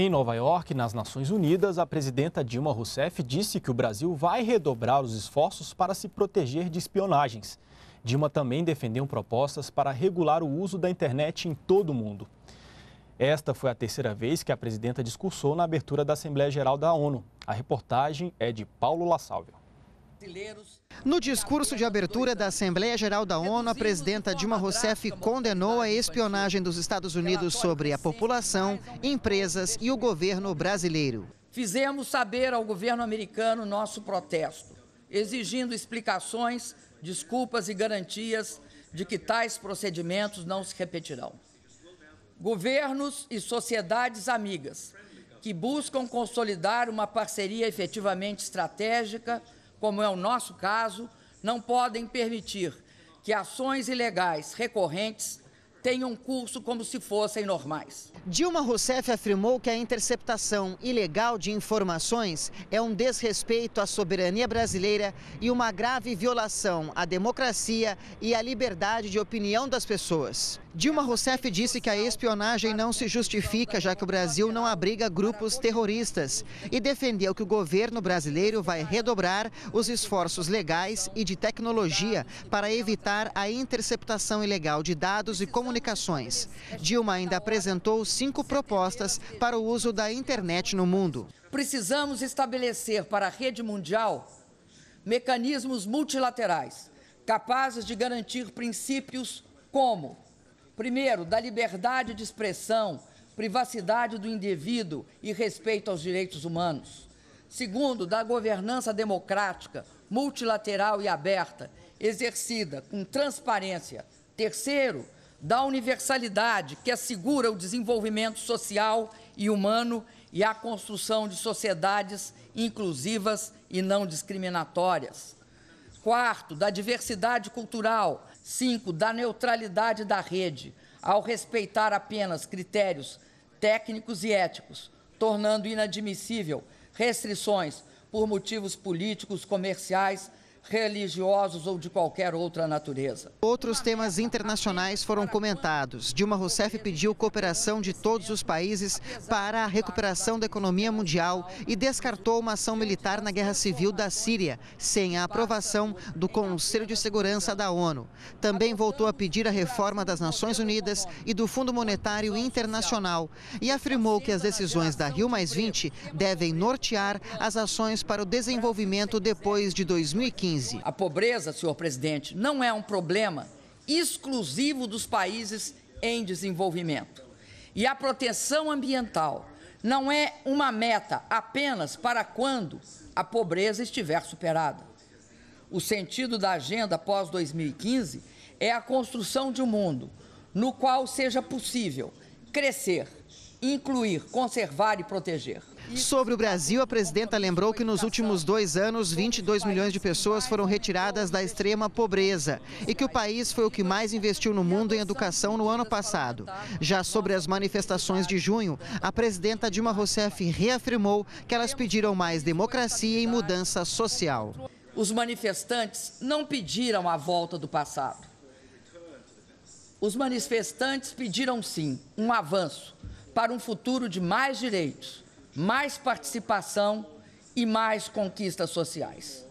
Em Nova York, nas Nações Unidas, a presidenta Dilma Rousseff disse que o Brasil vai redobrar os esforços para se proteger de espionagens. Dilma também defendeu propostas para regular o uso da internet em todo o mundo. Esta foi a terceira vez que a presidenta discursou na abertura da Assembleia Geral da ONU. A reportagem é de Paulo La no discurso de abertura da Assembleia Geral da ONU, a presidenta Dilma Rousseff condenou a espionagem dos Estados Unidos sobre a população, empresas e o governo brasileiro. Fizemos saber ao governo americano nosso protesto, exigindo explicações, desculpas e garantias de que tais procedimentos não se repetirão. Governos e sociedades amigas que buscam consolidar uma parceria efetivamente estratégica como é o nosso caso, não podem permitir que ações ilegais recorrentes tenham curso como se fossem normais. Dilma Rousseff afirmou que a interceptação ilegal de informações é um desrespeito à soberania brasileira e uma grave violação à democracia e à liberdade de opinião das pessoas. Dilma Rousseff disse que a espionagem não se justifica, já que o Brasil não abriga grupos terroristas. E defendeu que o governo brasileiro vai redobrar os esforços legais e de tecnologia para evitar a interceptação ilegal de dados e comunicações. Dilma ainda apresentou cinco propostas para o uso da internet no mundo. Precisamos estabelecer para a rede mundial mecanismos multilaterais capazes de garantir princípios como Primeiro, da liberdade de expressão, privacidade do indivíduo e respeito aos direitos humanos. Segundo, da governança democrática, multilateral e aberta, exercida com transparência. Terceiro, da universalidade que assegura o desenvolvimento social e humano e a construção de sociedades inclusivas e não discriminatórias. Quarto, da diversidade cultural, 5. Da neutralidade da rede, ao respeitar apenas critérios técnicos e éticos, tornando inadmissível restrições por motivos políticos, comerciais, religiosos ou de qualquer outra natureza. Outros temas internacionais foram comentados. Dilma Rousseff pediu cooperação de todos os países para a recuperação da economia mundial e descartou uma ação militar na guerra civil da Síria, sem a aprovação do Conselho de Segurança da ONU. Também voltou a pedir a reforma das Nações Unidas e do Fundo Monetário Internacional e afirmou que as decisões da Rio devem nortear as ações para o desenvolvimento depois de 2015. 2015. A pobreza, senhor presidente, não é um problema exclusivo dos países em desenvolvimento. E a proteção ambiental não é uma meta apenas para quando a pobreza estiver superada. O sentido da agenda pós-2015 é a construção de um mundo no qual seja possível crescer, incluir, conservar e proteger. Sobre o Brasil, a presidenta lembrou que nos últimos dois anos, 22 milhões de pessoas foram retiradas da extrema pobreza e que o país foi o que mais investiu no mundo em educação no ano passado. Já sobre as manifestações de junho, a presidenta Dilma Rousseff reafirmou que elas pediram mais democracia e mudança social. Os manifestantes não pediram a volta do passado. Os manifestantes pediram sim um avanço para um futuro de mais direitos, mais participação e mais conquistas sociais.